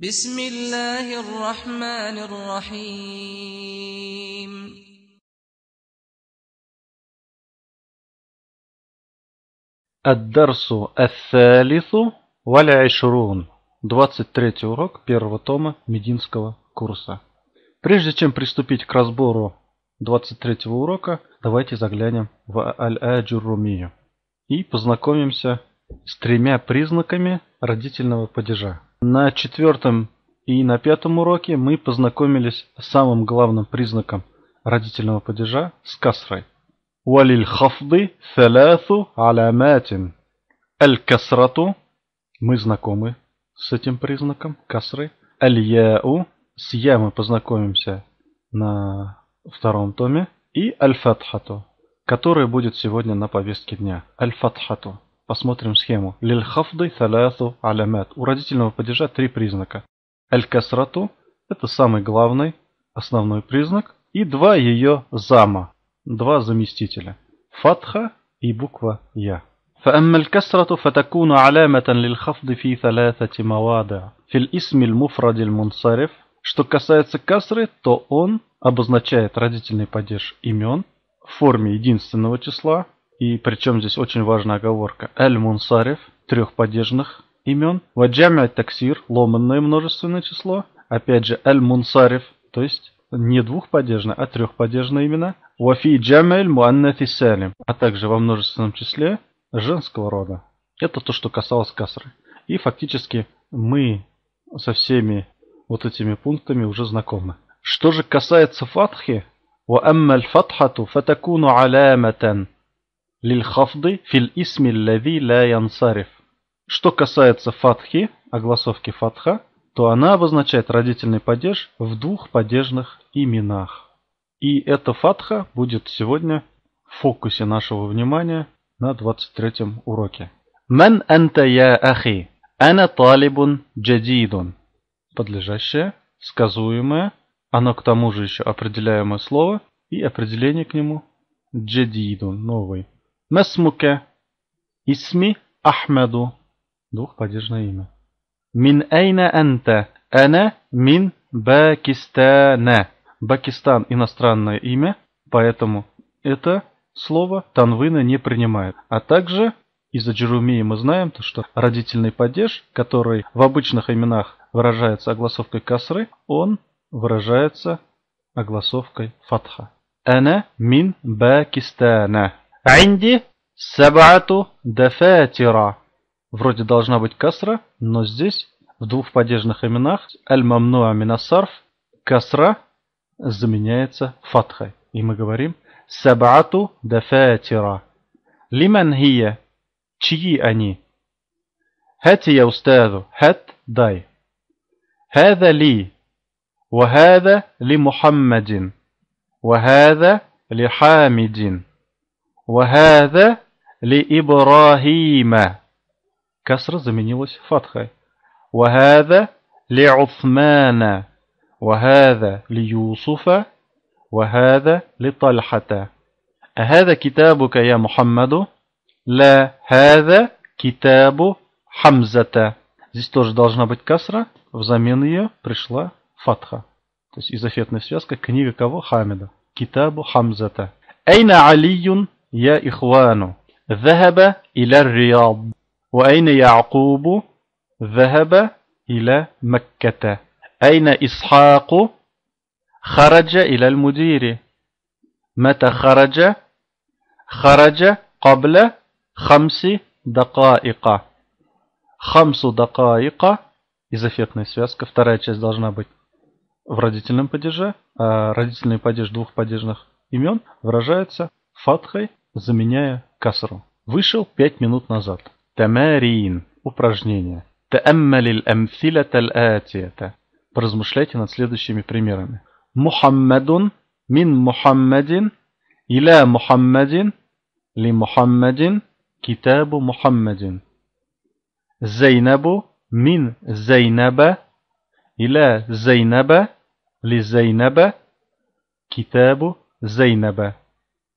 بسم الله الرحمن الرحيم الدرس الثالث والعشرون 23 урок первого тома Мединского курса. Прежде чем приступить к разбору 23 урока, давайте заглянем в аль аджурумию и познакомимся с тремя признаками родительного падежа. На четвертом и на пятом уроке мы познакомились с самым главным признаком родительного падежа с касрой. Валиль-хафды фаляту аляматин. Аль-касрату. Мы знакомы с этим признаком касры. Аль-яу. С я мы познакомимся на втором томе. И аль-фатхату, который будет сегодня на повестке дня. Аль-фатхату. Посмотрим схему. Лильхафды талясу алямет. У родительного падежа три признака. Аль-касрату это самый главный, основной признак. И два ее зама, два заместителя. Фатха и буква Я. فأما الكسرة فتكون علامة للخفض في ثلاثة مواضع في الاسم المفرد المنصرف Что касается касры, то он обозначает родительный падеж имен в форме единственного числа и причем здесь очень важная оговорка. Эль-Мунсариф, трехподдержных имен. Ваджамя таксир, ломанное множественное число. Опять же, Эль-Мунсариф, то есть не двухподдержные, а трехподдержные имена. Вафи джамель муаннафи салим, а также во множественном числе женского рода. Это то, что касалось касры. И фактически мы со всеми вот этими пунктами уже знакомы. Что же касается фатхи, وأما الفتحة فتكون علامة лильхафды филь исми лави ля янсариф. Что касается фатхи, огласовки фатха, то она обозначает родительный падеж в двух падежных именах. И эта фатха будет сегодня в фокусе нашего внимания на 23 уроке. Мен анта я ахи? Ана талибун джадидун. Подлежащее, сказуемое, оно к тому же еще определяемое слово и определение к нему джадидун, новый. ما исми Ахмеду, дух двухподдержное имя من أين أنت أنا من باكستان Бакистан иностранное имя, поэтому это слово Танвина не принимает. А также из-за Джерумии мы знаем, то, что родительный падеж, который в обычных именах выражается огласовкой касры, он выражается огласовкой фатха. Эне мин бакистана. Анди сабату Дефетира. Вроде должна быть касра, но здесь в двух падежных именах аль-мамнуа Аминасарф касра заменяется фатхой. И мы говорим сабату Дефетира. Лиман хия? Чьи они? Хати я устаду. Хат дай. هذا لي وهذا لمحمد وهذا لحامد وهذا لإبراهيم كسر заменилась فتحой وهذا لعثمان وهذا ليوسف وهذا لطلحة أهذا كتابك يا محمد لا هذا كتاب حمزة Здесь тоже должна быть касра, взамен ее пришла фатха. То есть изофетная связка книга кого? Хамеда. Китабу Хамзата. Эйна Алиюн يا إخوان ذهب إلى الرياض وأين يعقوب ذهب إلى مكة أين إسحاق خرج إلى المدير متى خرج خرج قبل خمس دقائق خمس دقائق Изофетная связка. Вторая часть должна быть в родительном падеже. А родительный падеж двух падежных имен выражается фатхой заменяя касру. Вышел пять минут назад. Тамарин. Упражнение. Тааммалил амфилата алатията. Поразмышляйте над следующими примерами. Мухаммадун мин Мухаммадин иля Мухаммадин ли Мухаммадин китабу Мухаммадин. Зейнабу мин Зейнаба иля Зейнаба ли Зейнаба китабу Зейнаба.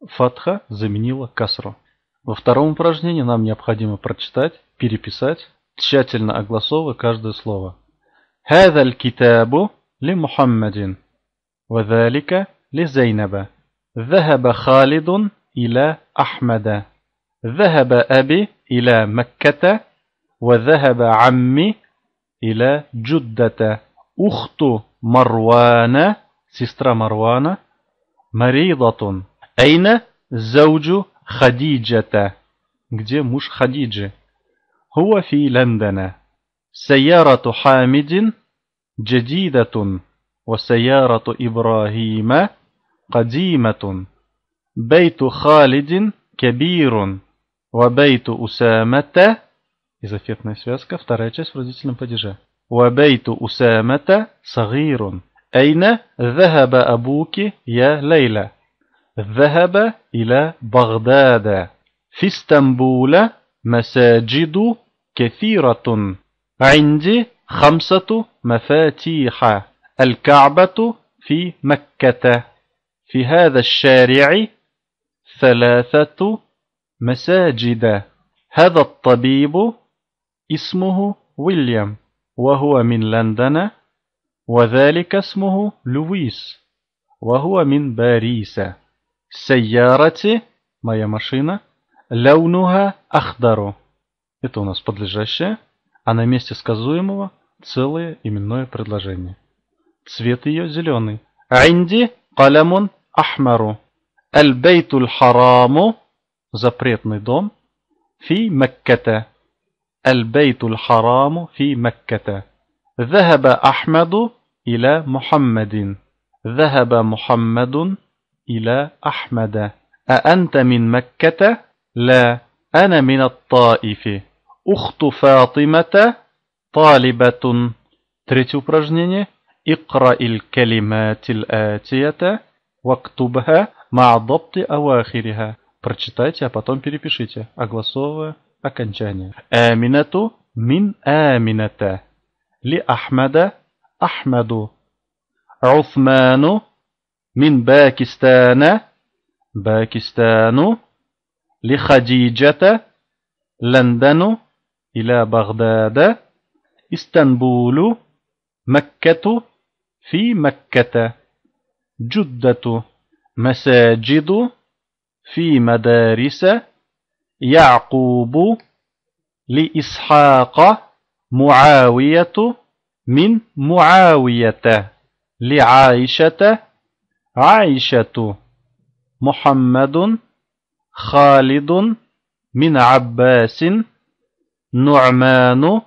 Фатха заменила касру. Во втором упражнении нам необходимо прочитать, переписать, тщательно огласовывая каждое слово. هذا الكتاب لمحمد وذلك لزينب ذهب خالد إلى أحمد ذهب أبي إلى مكة وذهب عمي إلى جدة أخت مروان سسترا مروان مريضة أين زوج خديجة؟ где муж خديجة؟ هو في لندن. سيارة حامد جديدة وسيارة إبراهيم قديمة. بيت خالد كبير وبيت أسامة из эффектная связка, вторая часть وبيت أسامة صغير. أين ذهب أبوك يا ليلى؟ ذهب إلى بغداد في اسطنبول مساجد كثيرة عندي خمسة مفاتيح الكعبة في مكة في هذا الشارع ثلاثة مساجد هذا الطبيب اسمه ويليام وهو من لندن وذلك اسمه لويس وهو من باريس Сайярати – моя машина. Ляунуга ахдару – это у нас подлежащее, а на месте сказуемого целое именное предложение. Цвет ее зеленый. Инди калямун ахмару. Аль-бейтуль хараму – запретный дом. Фи Меккета. Аль-бейтуль хараму фи Меккета. Захаба Ахмаду иля Мухаммадин. Захаба Мухаммадун – إلى أحمد أأنت من مكة؟ لا أنا من الطائف أخت فاطمة طالبة Третье упражнение. اقرأ الكلمات الآتية واكتبها مع ضبط أواخرها. Прочитайте, а потом перепишите, огласовывая окончание. آمنة من آمنة لأحمد أحمد عثمان من باكستان باكستان لخديجة لندن إلى بغداد اسطنبول مكة في مكة جدة مساجد في مدارس يعقوب لإسحاق معاوية من معاوية لعائشة عائشة محمد خالد من عباس نعمان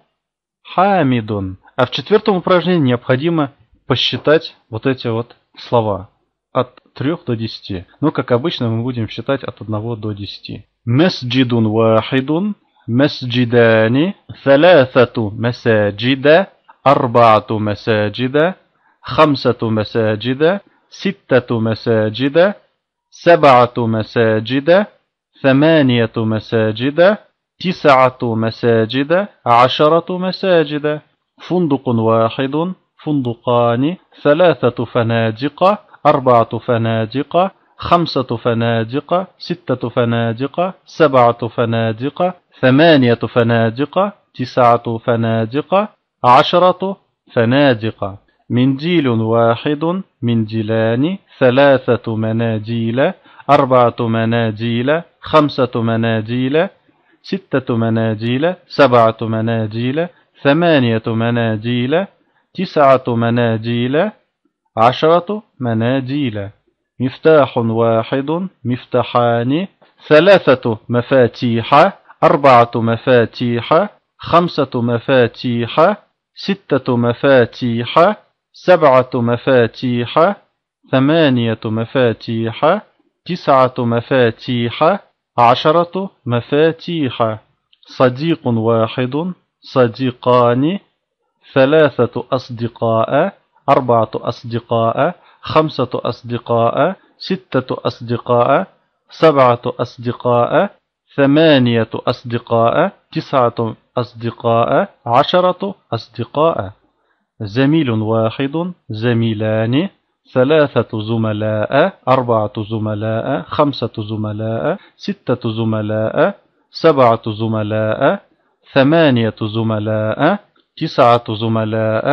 حامد А в четвертом упражнении необходимо посчитать вот эти вот слова от 3 до 10. Но, ну, как обычно, мы будем считать от 1 до 10. Масджидун вахидун, масджидани, салясату масаджида, арбату масаджида, хамсату масаджида, ستة مساجد سبعة مساجد ثمانية مساجد تسعة مساجد عشرة مساجد فندق واحد فندقان ثلاثة فنادق أربعة فنادق خمسة فنادق ستة فنادق سبعة فنادق ثمانية فنادق تسعة فنادق عشرة فنادق منجيل واحد منديلان ثلاثة مناجيل أربعة مناجيل خمسة مناجيل ستة مناجيل سبعة مناجيل ثمانية مناجيل تسعة مناجيل عشرة مناجيل مفتاح واحد مفتاحان ثلاثة مفاتيح أربعة مفاتيح خمسة مفاتيح ستة مفاتيح سبعة مفاتيح ثمانية مفاتيح تسعة مفاتيح عشرة مفاتيح صديق واحد صديقان ثلاثة أصدقاء أربعة أصدقاء خمسة أصدقاء ستة أصدقاء سبعة أصدقاء ثمانية أصدقاء تسعة أصدقاء عشرة أصدقاء زميل واحد زميلان ثلاثة زملاء أربعة زملاء خمسة زملاء ستة زملاء سبعة زملاء ثمانية زملاء تسعة زملاء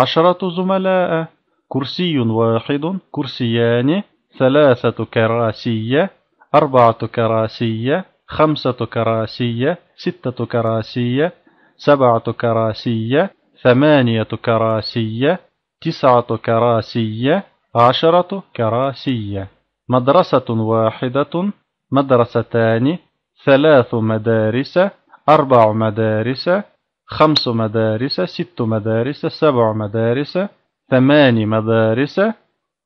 عشرة زملاء كرسي واحد كرسيان ثلاثة كراسي أربعة كراسي خمسة كراسي ستة كراسي سبعة كراسي ثمانية كراسي تسعة كراسي عشرة كراسي مدرسة واحدة مدرستان ثلاث مدارس أربع مدارس خمس مدارس ست مدارس سبع مدارس ثمان مدارس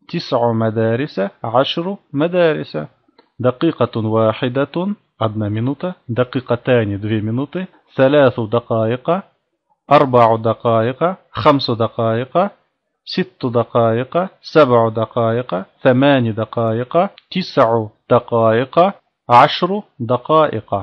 تسع مدارس عشر مدارس دقيقة واحدة أدنى минута, دقيقتان две ثلاث دقائق أربع دقائق خمس دقائق ست دقائق سبع دقائق ثمان دقائق تسع دقائق عشر دقائق